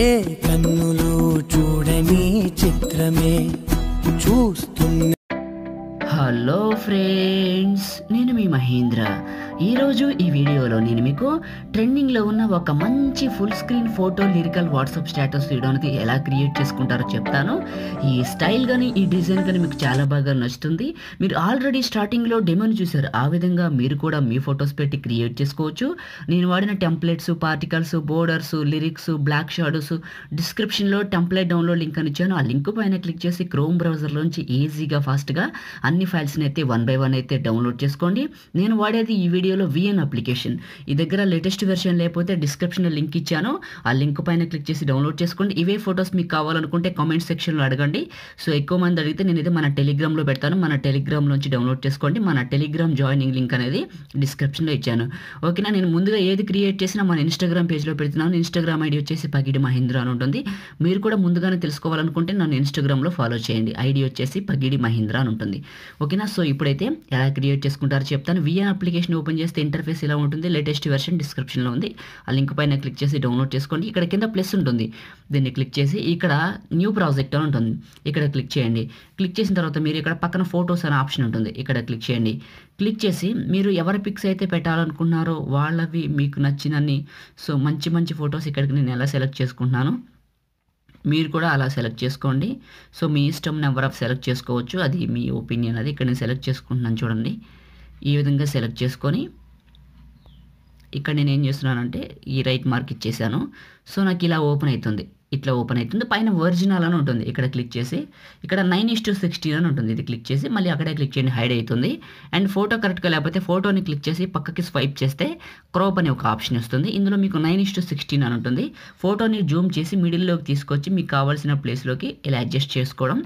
ఏ కన్నులు చూడని చిత్రమే చూస్తున్న హలో ఫ్రెండ్స్ నేను మీ మహేంద్ర ఈరోజు ఈ వీడియోలో నేను మీకు ట్రెండింగ్లో ఉన్న ఒక మంచి full screen photo lyrical WhatsApp status వీడియోని ఎలా క్రియేట్ చేసుకుంటారో చెప్తాను ఈ స్టైల్ కానీ ఈ డిజైన్ కానీ మీకు చాలా బాగా నచ్చుతుంది మీరు ఆల్రెడీ స్టార్టింగ్లో డెమోని చూశారు ఆ విధంగా మీరు కూడా మీ ఫొటోస్ పెట్టి క్రియేట్ చేసుకోవచ్చు నేను వాడిన templates particles borders lyrics black shadows డిస్క్రిప్షన్లో టెంప్లెట్ డౌన్లోడ్ లింక్ అని ఇచ్చాను ఆ లింక్ పైన క్లిక్ చేసి క్రోమ్ బ్రౌజర్లోంచి ఈజీగా ఫాస్ట్గా అన్ని ఫైల్స్ని అయితే వన్ బై వన్ అయితే డౌన్లోడ్ చేసుకోండి నేను వాడేది ఈ వీడియోలో విఎన్ అప్లికేషన్ ఈ దగ్గర లేటెస్ట్ వెర్షన్ లేకపోతే డిస్క్రిప్షన్లో లింక్ ఇచ్చాను ఆ లింక్ పైన క్లిక్ చేసి డౌన్లోడ్ చేసుకోండి ఇవే ఫొటోస్ మీకు కావాలనుకుంటే కామెంట్ సెక్షన్లో అడగండి సో ఎక్కువ మంది అడిగితే నేనైతే మన టెలిగ్రామ్లో పెడతాను మన నుంచి డౌన్లోడ్ చేసుకోండి మన టెలిగ్రామ్ జాయినింగ్ లింక్ అనేది డిస్క్రిప్షన్లో ఇచ్చాను ఓకేనా నేను ముందుగా ఏది క్రియేట్ చేసినా మన ఇన్స్టాగ్రామ్ పేజ్లో పెడుతున్నాను ఇన్స్టాగ్రామ్ ఐడి వచ్చేసి పగిడి మహేంద్ర అని ఉంటుంది మీరు కూడా ముందుగానే తెలుసుకోవాలనుకుంటే నన్ను ఇన్స్టాగ్రామ్లో ఫాలో చేయండి ఐడి వచ్చేసి పగిడి మహేంద్ర అని ఉంటుంది ఓకేనా సో ఇప్పుడైతే ఎలా క్రియేట్ చేసుకుంటారో చెప్తాను విఎన్ అప్లికేషన్ ఓపెన్ ఓపెన్ చేస్తే ఇంటర్ఫేస్ ఇలా ఉంటుంది లేటెస్ట్ వెర్షన్ డిస్క్రిప్షన్లో ఉంది ఆ లింక్ పైన క్లిక్ చేసి డౌన్లోడ్ చేసుకోండి ఇక్కడ కింద ప్లస్ ఉంటుంది దీన్ని క్లిక్ చేసి ఇక్కడ న్యూ ప్రాజెక్ట్ అని ఉంటుంది ఇక్కడ క్లిక్ చేయండి క్లిక్ చేసిన తర్వాత మీరు ఇక్కడ పక్కన ఫొటోస్ అనే ఆప్షన్ ఉంటుంది ఇక్కడ క్లిక్ చేయండి క్లిక్ చేసి మీరు ఎవరి పిక్స్ అయితే పెట్టాలనుకున్నారో వాళ్ళవి మీకు నచ్చినన్ని సో మంచి మంచి ఫొటోస్ ఇక్కడికి నేను ఎలా సెలెక్ట్ చేసుకుంటున్నాను మీరు కూడా అలా సెలెక్ట్ చేసుకోండి సో మీ ఇష్టం నెంబర్ ఆఫ్ సెలెక్ట్ చేసుకోవచ్చు అది మీ ఒపీనియన్ అది ఇక్కడ నేను సెలెక్ట్ చేసుకుంటున్నాను చూడండి ఈ విధంగా సెలెక్ట్ చేసుకొని ఇక్కడ నేను ఏం చేస్తున్నానంటే ఈ రైట్ మార్క్ ఇచ్చేసాను సో నాకు ఇలా ఓపెన్ అవుతుంది ఇట్లా ఓపెన్ అవుతుంది పైన ఒరిజినల్ అని ఉంటుంది ఇక్కడ క్లిక్ చేసి ఇక్కడ నైన్ ఇస్ టు సిక్స్టీన్ అని ఉంటుంది ఇది క్లిక్ చేసి మళ్ళీ అక్కడే క్లిక్ చేయండి హైడ్ అవుతుంది అండ్ ఫోటో కరెక్ట్గా లేకపోతే ఫోటోని క్లిక్ చేసి పక్కకి స్వైప్ చేస్తే క్రోప్ అనే ఒక ఆప్షన్ వస్తుంది ఇందులో మీకు నైన్ ఇస్ టు సిక్స్టీన్ అని ఉంటుంది ఫోటోని జూమ్ చేసి మిడిల్లోకి తీసుకొచ్చి మీకు కావాల్సిన ప్లేస్లోకి ఇలా అడ్జస్ట్ చేసుకోవడం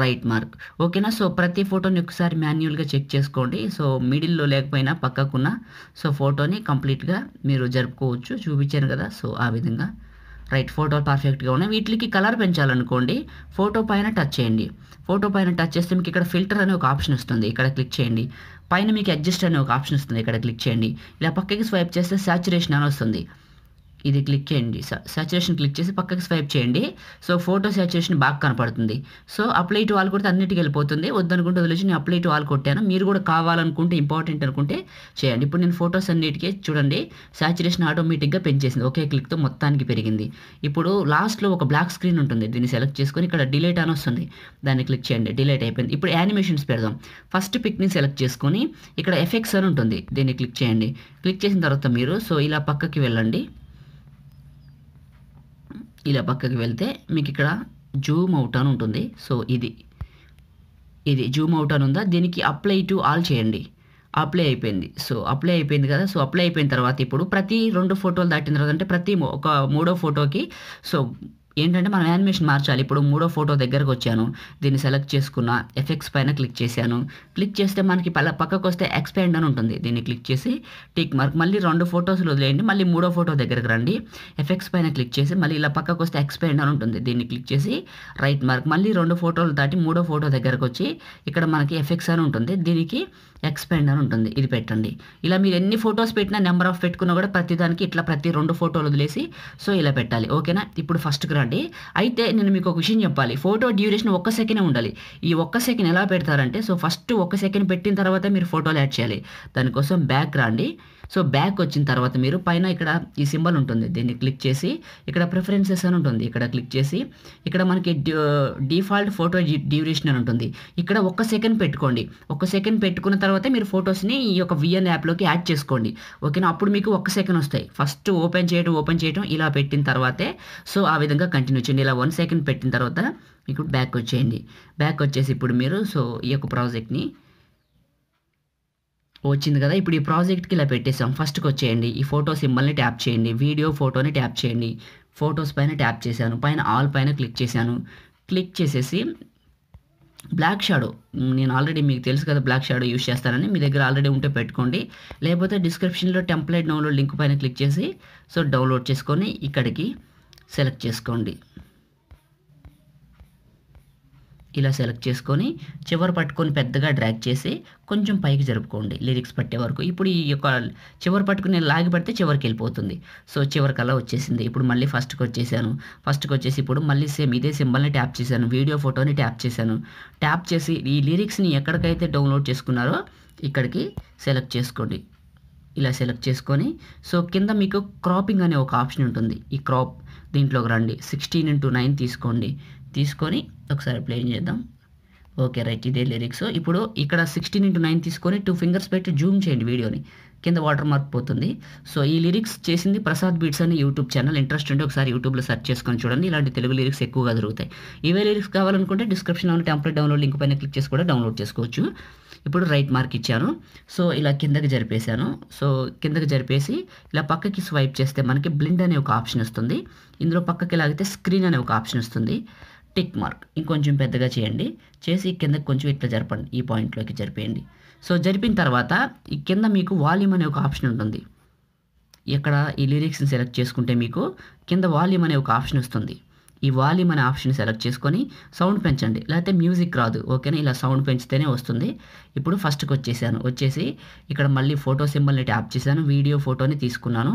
రైట్ మార్క్ ఓకేనా సో ప్రతి ఫోటోని ఒకసారి మాన్యువల్గా చెక్ చేసుకోండి సో మిడిల్లో లేకపోయినా పక్కకున్న సో ఫోటోని కంప్లీట్గా మీరు జరుపుకోవచ్చు చూపించాను కదా సో ఆ విధంగా రైట్ ఫోటో పర్ఫెక్ట్గా ఉన్నాయి వీటికి కలర్ పెంచాలనుకోండి ఫోటో పైన టచ్ చేయండి ఫోటో పైన టచ్ చేస్తే మీకు ఇక్కడ ఫిల్టర్ అనే ఒక ఆప్షన్ వస్తుంది ఇక్కడ క్లిక్ చేయండి పైన మీకు అడ్జస్ట్ అనే ఒక ఆప్షన్ వస్తుంది ఇక్కడ క్లిక్ చేయండి ఇలా పక్కకి స్వైప్ చేస్తే సాచురేషన్ అని వస్తుంది ఇది క్లిక్ చేయండి సాచురేషన్ క్లిక్ చేసి పక్కకి స్వైప్ చేయండి సో ఫోటో సాచురేషన్ బాగా కనపడుతుంది సో అప్లై టు ఆల్ కొడితే అన్నిటికి వెళ్ళిపోతుంది వద్దనుకుంటే వదిలేసి నేను అప్లై టు ఆల్ కొట్టాను మీరు కూడా కావాలనుకుంటే ఇంపార్టెంట్ అనుకుంటే చేయండి ఇప్పుడు నేను ఫొటోస్ అన్నిటికీ చూడండి సాచురేషన్ ఆటోమేటిక్గా పెంచేసింది ఒకే క్లిక్తో మొత్తానికి పెరిగింది ఇప్పుడు లాస్ట్లో ఒక బ్లాక్ స్క్రీన్ ఉంటుంది దీన్ని సెలెక్ట్ చేసుకొని ఇక్కడ డిలేట్ అని వస్తుంది దాన్ని క్లిక్ చేయండి డిలేట్ అయిపోయింది ఇప్పుడు యానిమేషన్స్ పెడదాం ఫస్ట్ పిక్ని సెలెక్ట్ చేసుకొని ఇక్కడ ఎఫెక్ట్స్ అని ఉంటుంది దీన్ని క్లిక్ చేయండి క్లిక్ చేసిన తర్వాత మీరు సో ఇలా పక్కకి వెళ్ళండి ఇలా పక్కకి వెళ్తే మీకు ఇక్కడ జూమ్ అవుట్ అని ఉంటుంది సో ఇది ఇది జూమ్ అవుట్ అని ఉందా దీనికి అప్లై టు ఆల్ చేయండి అప్లై అయిపోయింది సో అప్లై అయిపోయింది కదా సో అప్లై అయిపోయిన తర్వాత ఇప్పుడు ప్రతి రెండు ఫోటోలు దాటిన తర్వాత అంటే ప్రతి ఒక మూడో ఫోటోకి సో ఏంటంటే మనం యానిమేషన్ మార్చాలి ఇప్పుడు మూడో ఫోటో దగ్గరకు వచ్చాను దీన్ని సెలెక్ట్ చేసుకున్న ఎఫెక్ట్స్ పైన క్లిక్ చేశాను క్లిక్ చేస్తే మనకి పల్ల పక్కకు వస్తే ఎక్స్పెండ్ అని ఉంటుంది దీన్ని క్లిక్ చేసి టిక్ మార్క్ మళ్ళీ రెండు ఫొటోస్లు వదిలేయండి మళ్ళీ మూడో ఫోటో దగ్గరకు రండి ఎఫెక్ట్స్ పైన క్లిక్ చేసి మళ్ళీ ఇలా పక్కకు వస్తే ఎక్స్పెండ్ అని ఉంటుంది దీన్ని క్లిక్ చేసి రైట్ మార్క్ మళ్ళీ రెండు ఫోటోలు దాటి మూడో ఫోటో దగ్గరకు వచ్చి ఇక్కడ మనకి ఎఫెక్ట్స్ అని ఉంటుంది దీనికి ఎక్స్పెండ్ అని ఉంటుంది ఇది పెట్టండి ఇలా మీరు ఎన్ని ఫొటోస్ పెట్టినా నెంబర్ ఆఫ్ పెట్టుకున్నా కూడా ప్రతిదానికి ఇట్లా ప్రతి రెండు ఫోటోలు వదిలేసి సో ఇలా పెట్టాలి ఓకేనా ఇప్పుడు ఫస్ట్కి పెడతారండి అయితే నేను మీకు ఒక విషయం చెప్పాలి ఫోటో డ్యూరేషన్ ఒక్క సెకండ్ ఉండాలి ఈ ఒక్క సెకండ్ ఎలా పెడతారంటే సో ఫస్ట్ ఒక సెకండ్ పెట్టిన తర్వాత మీరు ఫోటోలు యాడ్ చేయాలి దానికోసం బ్యాక్ రాండి సో బ్యాక్ వచ్చిన తర్వాత మీరు పైన ఇక్కడ ఈ సింబల్ ఉంటుంది దీన్ని క్లిక్ చేసి ఇక్కడ ప్రిఫరెన్సెస్ అని ఉంటుంది ఇక్కడ క్లిక్ చేసి ఇక్కడ మనకి డిఫాల్ట్ ఫోటో డ్యూరేషన్ అని ఉంటుంది ఇక్కడ ఒక్క సెకండ్ పెట్టుకోండి ఒక్క సెకండ్ పెట్టుకున్న తర్వాత మీరు ఫొటోస్ని ఈ యొక్క విఎన్ యాప్లోకి యాడ్ చేసుకోండి ఓకేనా అప్పుడు మీకు ఒక్క సెకండ్ వస్తాయి ఫస్ట్ ఓపెన్ చేయడం ఓపెన్ చేయడం ఇలా పెట్టిన తర్వాతే సో ఆ విధంగా కంటిన్యూ చేయండి ఇలా వన్ సెకండ్ పెట్టిన తర్వాత మీకు బ్యాక్ వచ్చేయండి బ్యాక్ వచ్చేసి ఇప్పుడు మీరు సో ఈ యొక్క ప్రాజెక్ట్ని వచ్చింది కదా ఇప్పుడు ఈ ప్రాజెక్ట్కి ఇలా పెట్టేసాం ఫస్ట్కి వచ్చేయండి ఈ ఫోటో సింబల్ని ట్యాప్ చేయండి వీడియో ఫోటోని ట్యాప్ చేయండి ఫోటోస్ పైన ట్యాప్ చేశాను పైన ఆల్ పైన క్లిక్ చేశాను క్లిక్ చేసేసి బ్లాక్ షాడో నేను ఆల్రెడీ మీకు తెలుసు కదా బ్లాక్ షాడో యూస్ చేస్తానని మీ దగ్గర ఆల్రెడీ ఉంటే పెట్టుకోండి లేకపోతే డిస్క్రిప్షన్లో టెంప్లెట్ డౌన్లోడ్ లింక్ పైన క్లిక్ చేసి సో డౌన్లోడ్ చేసుకొని ఇక్కడికి సెలెక్ట్ చేసుకోండి ఇలా సెలెక్ట్ చేసుకొని చివరి పట్టుకొని పెద్దగా డ్రాగ్ చేసి కొంచెం పైకి జరుపుకోండి లిరిక్స్ పట్టే వరకు ఇప్పుడు ఈ యొక్క చివరి పట్టుకుని లాగి పడితే చివరికి వెళ్ళిపోతుంది సో చివరికి అలా వచ్చేసింది ఇప్పుడు మళ్ళీ ఫస్ట్కి వచ్చేసాను ఫస్ట్కి వచ్చేసి ఇప్పుడు మళ్ళీ సేమ్ ఇదే సింబల్ని ట్యాప్ చేశాను వీడియో ఫోటోని ట్యాప్ చేశాను ట్యాప్ చేసి ఈ లిరిక్స్ని ఎక్కడికైతే డౌన్లోడ్ చేసుకున్నారో ఇక్కడికి సెలెక్ట్ చేసుకోండి ఇలా సెలెక్ట్ చేసుకొని సో కింద మీకు క్రాపింగ్ అనే ఒక ఆప్షన్ ఉంటుంది ఈ క్రాప్ దీంట్లోకి రండి సిక్స్టీన్ ఇంటూ నైన్ తీసుకోండి తీసుకొని ఒకసారి ప్లే చేద్దాం ఓకే రైట్ ఇదే లిరిక్స్ ఇప్పుడు ఇక్కడ సిక్స్టీన్ ఇంటూ నైన్ తీసుకొని టూ ఫింగర్స్ పెట్టి జూమ్ చేయండి వీడియోని కింద వాటర్ మార్క్ పోతుంది సో ఈ లిరిక్స్ చేసింది ప్రసాద్ బీట్స్ అని యూట్యూబ్ ఛానల్ ఇంట్రెస్ట్ ఉంటే ఒకసారి యూట్యూబ్లో సెర్చ్ చేసుకొని చూడండి ఇలాంటి తెలుగు లిరిక్స్ ఎక్కువగా దొరుకుతాయి ఇవే లిరిక్స్ కావాలనుకుంటే డిస్క్రిప్షన్లో ఉన్న టెంప్లెట్ డౌన్లోడ్ లింక్ పైన క్లిక్ చేసి కూడా డౌన్లోడ్ చేసుకోవచ్చు ఇప్పుడు రైట్ మార్క్ ఇచ్చాను సో ఇలా కిందకి జరిపేశాను సో కిందకి జరిపేసి ఇలా పక్కకి స్వైప్ చేస్తే మనకి బ్లిండ్ అనే ఒక ఆప్షన్ వస్తుంది ఇందులో పక్కకి లాగితే స్క్రీన్ అనే ఒక ఆప్షన్ వస్తుంది టిక్ మార్క్ ఇంకొంచెం పెద్దగా చేయండి చేసి కిందకి కొంచెం ఇట్లా జరపండి ఈ పాయింట్లోకి జరిపేయండి సో జరిపిన తర్వాత ఈ కింద మీకు వాల్యూమ్ అనే ఒక ఆప్షన్ ఉంటుంది ఇక్కడ ఈ లిరిక్స్ని సెలెక్ట్ చేసుకుంటే మీకు కింద వాల్యూమ్ అనే ఒక ఆప్షన్ వస్తుంది ఈ వాల్యూమ్ అనే ఆప్షన్ సెలెక్ట్ చేసుకొని సౌండ్ పెంచండి లేకపోతే మ్యూజిక్ రాదు ఓకేనా ఇలా సౌండ్ పెంచితేనే వస్తుంది ఇప్పుడు ఫస్ట్కి వచ్చేసాను వచ్చేసి ఇక్కడ మళ్ళీ ఫోటో సింబల్ని ట్యాప్ చేశాను వీడియో ఫోటోని తీసుకున్నాను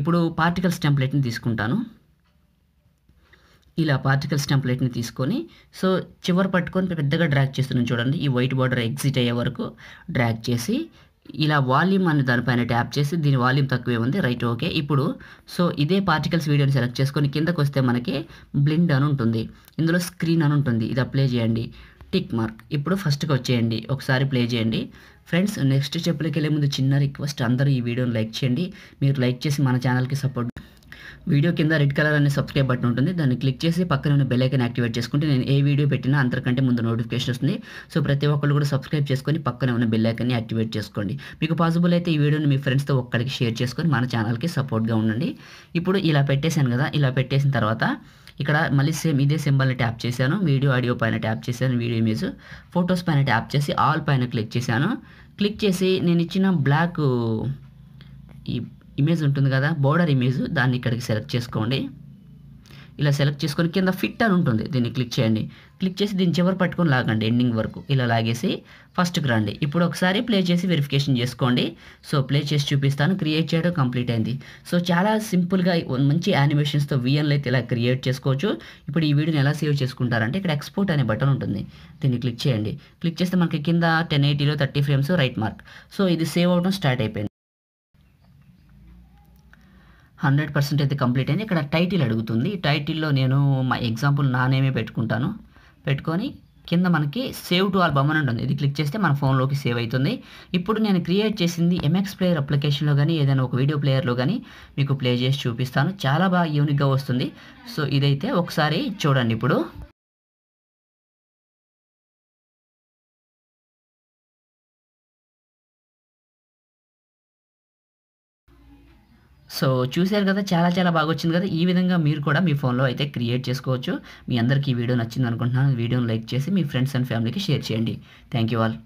ఇప్పుడు పార్టికల్స్ టెంప్లెట్ని తీసుకుంటాను ఇలా పార్టికల్స్ టెంప్లెట్ని తీసుకొని సో చివరి పట్టుకొని పెద్దగా డ్రాగ్ చేస్తున్నాను చూడండి ఈ వైట్ బార్డర్ ఎగ్జిట్ అయ్యే వరకు డ్రాగ్ చేసి ఇలా వాల్యూమ్ అనే దానిపైన ట్యాప్ చేసి దీని వాల్యూమ్ తక్కువే ఉంది రైట్ ఓకే ఇప్పుడు సో ఇదే పార్టికల్స్ వీడియోని సెలెక్ట్ చేసుకొని కిందకు వస్తే మనకి బ్లిండ్ అని ఉంటుంది ఇందులో స్క్రీన్ అని ఉంటుంది ఇది అప్లై చేయండి టిక్ మార్క్ ఇప్పుడు ఫస్ట్కి వచ్చేయండి ఒకసారి ప్లే చేయండి ఫ్రెండ్స్ నెక్స్ట్ చెప్పులకి వెళ్ళే ముందు చిన్న రిక్వెస్ట్ అందరూ ఈ వీడియోని లైక్ చేయండి మీరు లైక్ చేసి మన ఛానల్కి సపోర్ట్ వీడియో కింద రెడ్ కలర్ అనే సబ్స్క్రైబ్ బటన్ ఉంటుంది దాన్ని క్లిక్ చేసి పక్కన ఉన్న బెల్లైకన్ యాక్టివేట్ చేసుకుంటే నేను ఏ వీడియో పెట్టినా అందరికంటే ముందు నోటిఫికేషన్ వస్తుంది సో ప్రతి ఒక్కరు కూడా సబ్స్క్రైబ్ చేసుకొని పక్కన ఉన్న బెల్లైకన్ని యాక్టివేట్ చేసుకోండి మీకు పాసిబుల్ అయితే ఈ వీడియోని మీ ఫ్రెండ్స్తో ఒక్కడికి షేర్ చేసుకొని మన ఛానల్కి సపోర్ట్గా ఉండండి ఇప్పుడు ఇలా పెట్టేశాను కదా ఇలా పెట్టేసిన తర్వాత ఇక్కడ మళ్ళీ సేమ్ ఇదే సింబల్ని ట్యాప్ చేశాను వీడియో ఆడియో పైన ట్యాప్ చేశాను వీడియో ఇమేజ్ ఫొటోస్ పైన ట్యాప్ చేసి ఆల్ పైన క్లిక్ చేశాను క్లిక్ చేసి నేను ఇచ్చిన బ్లాక్ ఈ ఇమేజ్ ఉంటుంది కదా బోర్డర్ ఇమేజ్ దాన్ని ఇక్కడికి సెలెక్ట్ చేసుకోండి ఇలా సెలెక్ట్ చేసుకొని కింద ఫిట్ అని ఉంటుంది దీన్ని క్లిక్ చేయండి క్లిక్ చేసి దీని చివరి పట్టుకొని లాగండి ఎండింగ్ వరకు ఇలా లాగేసి ఫస్ట్కి రండి ఇప్పుడు ఒకసారి ప్లే చేసి వెరిఫికేషన్ చేసుకోండి సో ప్లే చేసి చూపిస్తాను క్రియేట్ చేయడం కంప్లీట్ అయింది సో చాలా సింపుల్గా మంచి యానిమేషన్స్తో విఎన్లు అయితే ఇలా క్రియేట్ చేసుకోవచ్చు ఇప్పుడు ఈ వీడియోని ఎలా సేవ్ చేసుకుంటారంటే ఇక్కడ ఎక్స్పోర్ట్ అనే బటన్ ఉంటుంది దీన్ని క్లిక్ చేయండి క్లిక్ చేస్తే మనకి కింద టెన్ ఎయిటీలో thirty frames right mark so ఇది సేవ్ అవడం స్టార్ట్ అయిపోయింది హండ్రెడ్ పర్సెంట్ అయితే కంప్లీట్ అయింది ఇక్కడ టైటిల్ అడుగుతుంది టైటిల్లో నేను మా ఎగ్జాంపుల్ నా నేమే పెట్టుకుంటాను పెట్టుకొని కింద మనకి సేవ్ టు ఆల్బమ్ అని ఉంటుంది ఇది క్లిక్ చేస్తే మన ఫోన్లోకి సేవ్ అవుతుంది ఇప్పుడు నేను క్రియేట్ చేసింది ఎంఎక్స్ ప్లేయర్ అప్లికేషన్లో కానీ ఏదైనా ఒక వీడియో ప్లేయర్లో కానీ మీకు ప్లే చేసి చూపిస్తాను చాలా బాగా యూనిక్గా వస్తుంది సో ఇదైతే ఒకసారి చూడండి ఇప్పుడు సో చూశారు కదా చాలా చాలా బాగా వచ్చింది కదా ఈ విధంగా మీరు కూడా మీ ఫోన్లో అయితే క్రియేట్ చేసుకోవచ్చు మీ అందరికీ ఈ వీడియో నచ్చింది అనుకుంటున్నాను వీడియోని లైక్ చేసి మీ ఫ్రెండ్స్ అండ్ ఫ్యామిలీకి షేర్ చేయండి థ్యాంక్ యూ ఆల్